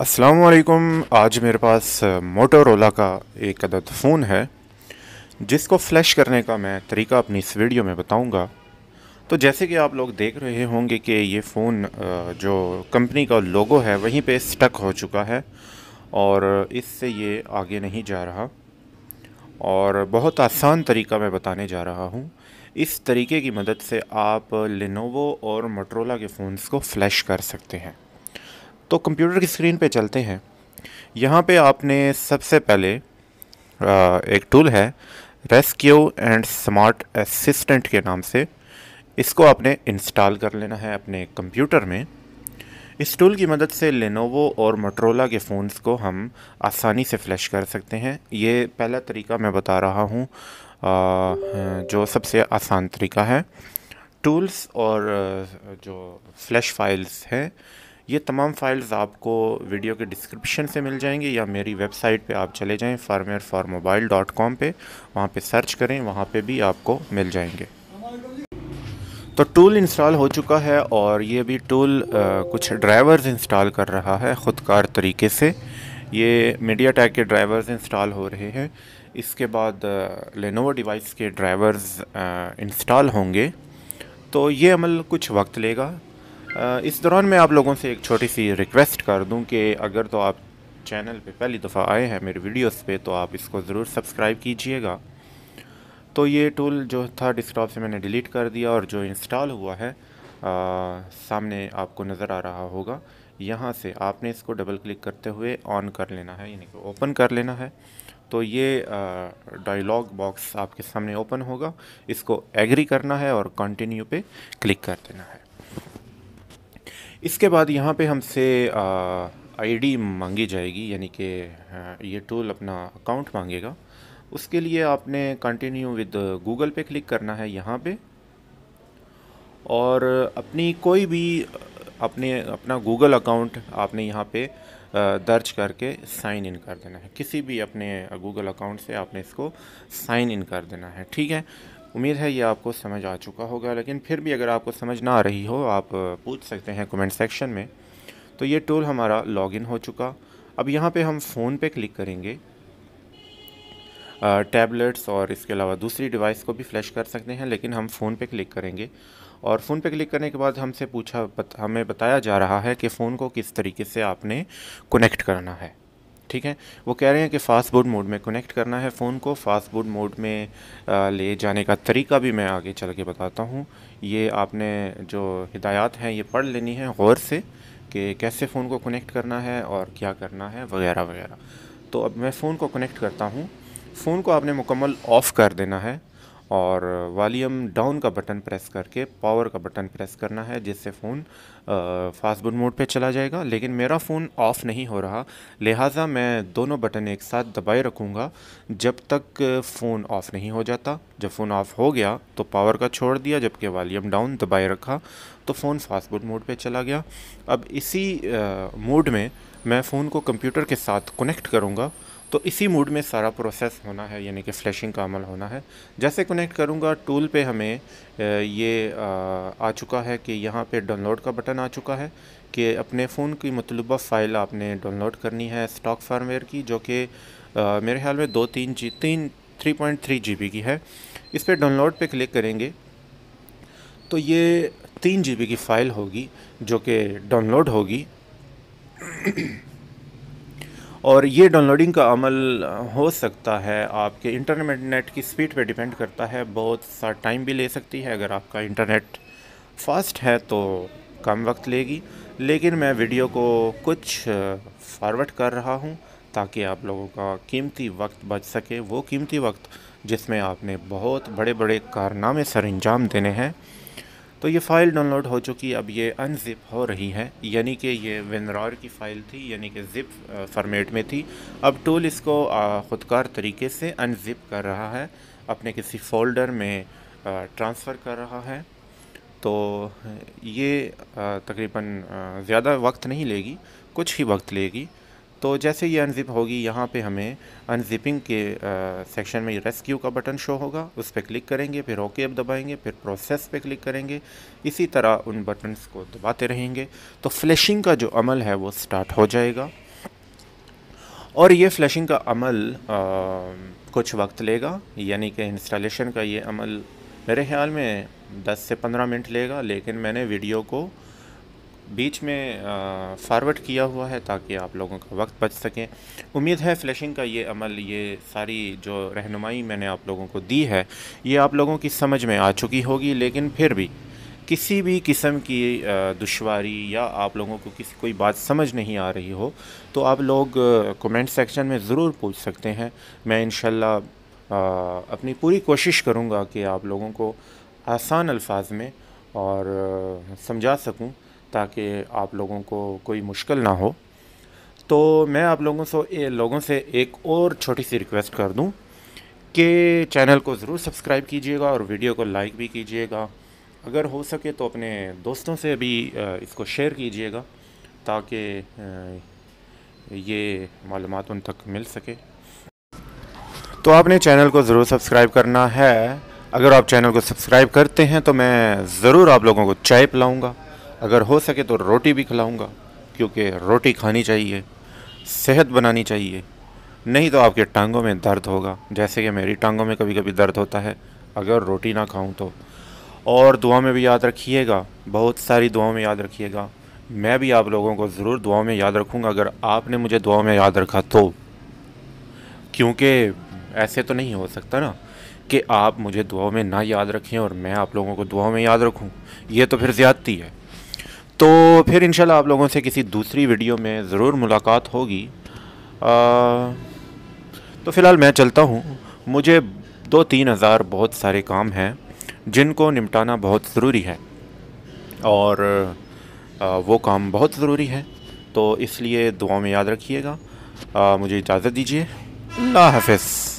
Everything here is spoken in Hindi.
असलकुम आज मेरे पास मोटोरोला का एक अदद फ़ोन है जिसको फ्लैश करने का मैं तरीका अपनी इस वीडियो में बताऊंगा तो जैसे कि आप लोग देख रहे होंगे कि ये फ़ोन जो कंपनी का लोगो है वहीं पे स्टक हो चुका है और इससे ये आगे नहीं जा रहा और बहुत आसान तरीका मैं बताने जा रहा हूँ इस तरीके की मदद से आप लिनोवो और मोटरोला के फ़ोन को फ्लैश कर सकते हैं तो कंप्यूटर की स्क्रीन पे चलते हैं यहाँ पे आपने सबसे पहले एक टूल है रेस्क्यू एंड स्मार्ट असिस्टेंट के नाम से इसको आपने इंस्टॉल कर लेना है अपने कंप्यूटर में इस टूल की मदद से लेनोवो और मोटरोला के फ़ोन्स को हम आसानी से फ्लैश कर सकते हैं ये पहला तरीका मैं बता रहा हूँ जो सबसे आसान तरीका है टूल्स और जो फ्लैश फाइल्स हैं ये तमाम फाइल्स आपको वीडियो के डिस्क्रिप्शन से मिल जाएंगे या मेरी वेबसाइट पे आप चले जाएं firmware for mobile dot com पर वहाँ पर सर्च करें वहाँ पे भी आपको मिल जाएंगे तो टूल इंस्टॉल हो चुका है और ये भी टूल आ, कुछ ड्राइवर्स इंस्टॉल कर रहा है ख़ुदकार तरीके से ये मीडिया टैग के ड्राइवर्स इंस्टॉल हो रहे हैं इसके बाद लेनोवो डिवाइस के ड्राइवर्स इंस्टॉल होंगे तो ये अमल कुछ वक्त लेगा इस दौरान मैं आप लोगों से एक छोटी सी रिक्वेस्ट कर दूं कि अगर तो आप चैनल पे पहली दफ़ा आए हैं मेरे वीडियोस पे तो आप इसको ज़रूर सब्सक्राइब कीजिएगा तो ये टूल जो था डिस्कटॉप से मैंने डिलीट कर दिया और जो इंस्टॉल हुआ है आ, सामने आपको नज़र आ रहा होगा यहाँ से आपने इसको डबल क्लिक करते हुए ऑन कर लेना है यानी कि ओपन कर लेना है तो ये डायलॉग बॉक्स आपके सामने ओपन होगा इसको एग्री करना है और कंटिन्यू पे क्लिक कर देना है इसके बाद यहाँ पे हमसे आईडी मांगी जाएगी यानी कि ये टूल अपना अकाउंट मांगेगा उसके लिए आपने कंटिन्यू विद गूगल पे क्लिक करना है यहाँ पे और अपनी कोई भी अपने अपना गूगल अकाउंट आपने यहाँ पे दर्ज करके साइन इन कर देना है किसी भी अपने गूगल अकाउंट से आपने इसको साइन इन कर देना है ठीक है उम्मीद है ये आपको समझ आ चुका होगा लेकिन फिर भी अगर आपको समझ ना आ रही हो आप पूछ सकते हैं कमेंट सेक्शन में तो ये टूल हमारा लॉगिन हो चुका अब यहाँ पे हम फ़ोन पे क्लिक करेंगे टैबलेट्स और इसके अलावा दूसरी डिवाइस को भी फ्लैश कर सकते हैं लेकिन हम फ़ोन पे क्लिक करेंगे और फ़ोन पे क्लिक करने के बाद हमसे पूछा बत, हमें बताया जा रहा है कि फ़ोन को किस तरीके से आपने कनेक्ट करना है ठीक है वो कह रहे हैं कि फास्ट बोर्ड मोड में कनेक्ट करना है फ़ोन को फास्ट बोर्ड मोड में ले जाने का तरीका भी मैं आगे चल के बताता हूँ ये आपने जो हिदायत हैं ये पढ़ लेनी है गौर से कि कैसे फ़ोन को कनेक्ट करना है और क्या करना है वगैरह वगैरह तो अब मैं फ़ोन को कनेक्ट करता हूँ फ़ोन को आपने मुकम्मल ऑफ़ कर देना है और वॉलीम डाउन का बटन प्रेस करके पावर का बटन प्रेस करना है जिससे फ़ोन फास्ट बूट मोड पे चला जाएगा लेकिन मेरा फ़ोन ऑफ़ नहीं हो रहा लिहाजा मैं दोनों बटन एक साथ दबाए रखूँगा जब तक फ़ोन ऑफ़ नहीं हो जाता जब फ़ोन ऑफ़ हो गया तो पावर का छोड़ दिया जबकि वॉलीम डाउन दबाए रखा तो फ़ोन फास्ट बूट मोड पर चला गया अब इसी मोड में मैं फ़ोन को कंप्यूटर के साथ कनेक्ट करूँगा तो इसी मूड में सारा प्रोसेस होना है यानी कि फ्लैशिंग का अमल होना है जैसे कनेक्ट करूँगा टूल पे हमें ये आ चुका है कि यहाँ पे डाउनलोड का बटन आ चुका है कि अपने फ़ोन की मतलूबा फ़ाइल आपने डाउनलोड करनी है स्टॉक फार्मवेयर की जो कि मेरे ख्याल में दो तीन जी तीन three point three G B की है इस पर डाउनलोड पर क्लिक करेंगे तो ये तीन जी बी की फ़ाइल होगी जो कि डाउनलोड होगी और ये डाउनलोडिंग का अमल हो सकता है आपके इंटरनेट नेट की स्पीड पे डिपेंड करता है बहुत सा टाइम भी ले सकती है अगर आपका इंटरनेट फास्ट है तो कम वक्त लेगी लेकिन मैं वीडियो को कुछ फॉरवर्ड कर रहा हूँ ताकि आप लोगों का कीमती वक्त बच सके वो कीमती वक्त जिसमें आपने बहुत बड़े बड़े कारनामे सर अंजाम देने हैं तो ये फ़ाइल डाउनलोड हो चुकी अब ये अनजिप हो रही है यानी कि ये विनरार की फ़ाइल थी यानी कि ज़िप फॉर्मेट में थी अब टूल इसको ख़ुदकार तरीके से अनजिप कर रहा है अपने किसी फोल्डर में ट्रांसफ़र कर रहा है तो ये तकरीबन ज़्यादा वक्त नहीं लेगी कुछ ही वक्त लेगी तो जैसे ये अनज़िप होगी यहाँ पे हमें अनज़िपिंग के सेक्शन में रेस्क्यू का बटन शो होगा उस पर क्लिक करेंगे फिर ओके अब दबाएंगे फिर प्रोसेस पे क्लिक करेंगे इसी तरह उन बटन्स को दबाते रहेंगे तो फ्लैशिंग का जो अमल है वो स्टार्ट हो जाएगा और ये फ्लैशिंग का अमल आ, कुछ वक्त लेगा यानी कि इंस्टॉलेशन का ये अमल मेरे ख्याल में 10 से 15 मिनट लेगा लेकिन मैंने वीडियो को बीच में फ़ारवर्ड किया हुआ है ताकि आप लोगों का वक्त बच सके उम्मीद है फ्लैशिंग का ये अमल ये सारी जो रहनुमाई मैंने आप लोगों को दी है ये आप लोगों की समझ में आ चुकी होगी लेकिन फिर भी किसी भी किस्म की दुश्वारी या आप लोगों को किसी कोई बात समझ नहीं आ रही हो तो आप लोग कमेंट सेक्शन में ज़रूर पूछ सकते हैं मैं इन अपनी पूरी कोशिश करूँगा कि आप लोगों को आसान अल्फाज में और समझा सकूँ ताकि आप लोगों को कोई मुश्किल ना हो तो मैं आप लोगों से लोगों से एक और छोटी सी रिक्वेस्ट कर दूं कि चैनल को ज़रूर सब्सक्राइब कीजिएगा और वीडियो को लाइक भी कीजिएगा अगर हो सके तो अपने दोस्तों से भी इसको शेयर कीजिएगा ताकि ये मालूम उन तक मिल सके तो आपने चैनल को ज़रूर सब्सक्राइब करना है अगर आप चैनल को सब्सक्राइब करते हैं तो मैं ज़रूर आप लोगों को चाय पिलाऊँगा अगर हो सके तो रोटी भी खिलाऊँगा क्योंकि रोटी खानी चाहिए सेहत बनानी चाहिए नहीं तो आपके टांगों में दर्द होगा जैसे कि मेरी टांगों में कभी कभी दर्द होता है अगर रोटी ना खाऊं तो और दुआ में भी याद रखिएगा बहुत सारी दुआओं में याद रखिएगा मैं भी आप लोगों को ज़रूर दुआओं में याद रखूँगा अगर आपने मुझे दुआओं में याद रखा तो क्योंकि ऐसे तो नहीं हो सकता ना कि आप मुझे दुआओं में ना याद रखें और मैं आप लोगों को दुआओं में याद रखूं ये तो फिर ज़्यादती है तो फिर इंशाल्लाह आप लोगों से किसी दूसरी वीडियो में ज़रूर मुलाकात होगी तो फ़िलहाल मैं चलता हूँ मुझे दो तीन हज़ार बहुत सारे काम हैं जिनको निपटाना बहुत ज़रूरी है और आ, वो काम बहुत ज़रूरी है तो इसलिए दुआ में याद रखिएगा मुझे इजाज़त दीजिए अल्लाह हाफिज़